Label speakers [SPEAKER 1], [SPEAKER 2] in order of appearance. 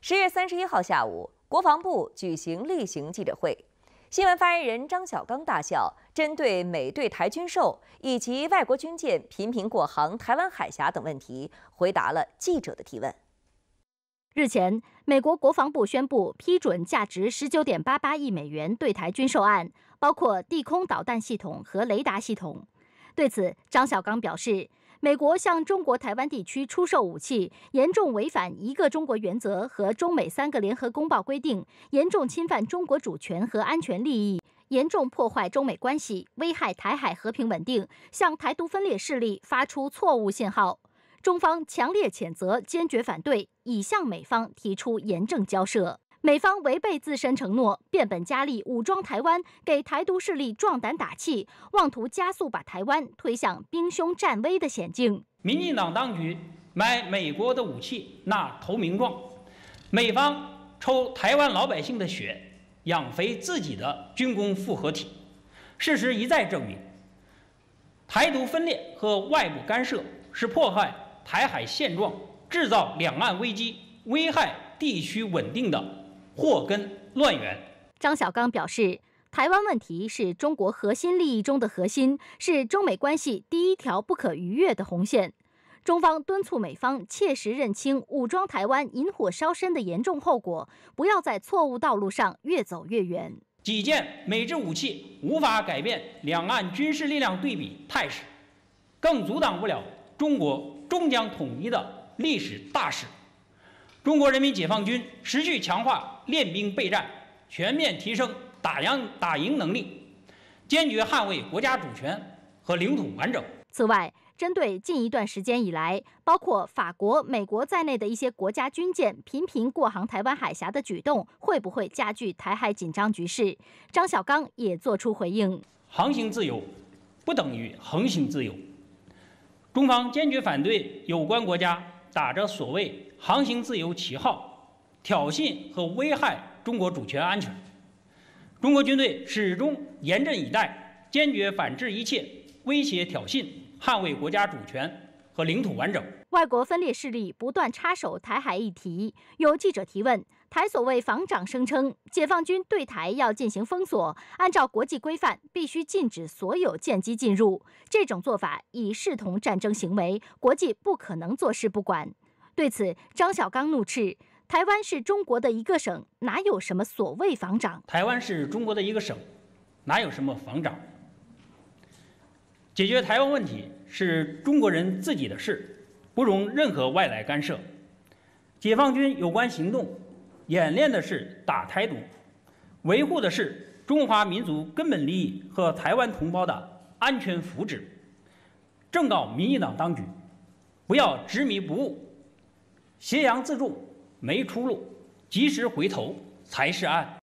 [SPEAKER 1] 十月三十一号下午，国防部举行例行记者会，新闻发言人张小刚大校针对美对台军售以及外国军舰频频过航台湾海峡等问题，回答了记者的提问。日前，美国国防部宣布批准价值十九点八八亿美元对台军售案，包括地空导弹系统和雷达系统。对此，张小刚表示。美国向中国台湾地区出售武器，严重违反一个中国原则和中美三个联合公报规定，严重侵犯中国主权和安全利益，严重破坏中美关系，危害台海和平稳定，向台独分裂势力发出错误信号。中方强烈谴责，坚决反对，已向美方提出严正交涉。美方违背自身承诺，变本加厉武装台湾，给台独势力壮胆打气，妄图加速把台湾推向兵凶战危的险
[SPEAKER 2] 境。民进党当局买美国的武器，那投名状；美方抽台湾老百姓的血，养肥自己的军工复合体。事实一再证明，台独分裂和外部干涉是破坏台海现状、制造两岸危机、危害地区稳定的。祸根乱源，
[SPEAKER 1] 张晓刚表示，台湾问题是中国核心利益中的核心，是中美关系第一条不可逾越的红线。中方敦促美方切实认清武装台湾、引火烧身的严重后果，不要在错误道路上越走越远。
[SPEAKER 2] 几件美制武器无法改变两岸军事力量对比态势，更阻挡不了中国终将统一的历史大势。中国人民解放军持续强化练兵备战，全面提升打赢打赢能力，坚决捍卫国家主权和领土完整。
[SPEAKER 1] 此外，针对近一段时间以来，包括法国、美国在内的一些国家军舰频频过航台湾海峡的举动，会不会加剧台海紧张局势？张小刚也作出回应：
[SPEAKER 2] 航行自由不等于横行自由，中方坚决反对有关国家。打着所谓航行自由旗号，挑衅和危害中国主权安全，中国军队始终严阵以待，坚决反制一切威胁挑衅，捍卫国家主权和领土完整。
[SPEAKER 1] 外国分裂势力不断插手台海议题。有记者提问，台所谓防长声称，解放军对台要进行封锁，按照国际规范，必须禁止所有舰机进入，这种做法已视同战争行为，国际不可能坐视不管。对此，张小刚怒斥：“台湾是中国的一个省，哪有什么所谓防长？
[SPEAKER 2] 台湾是中国的一个省，哪有什么防长？解决台湾问题是中国人自己的事。”不容任何外来干涉。解放军有关行动演练的是打台独，维护的是中华民族根本利益和台湾同胞的安全福祉。正告民进党当局，不要执迷不悟，斜阳自重没出路，及时回头才是岸。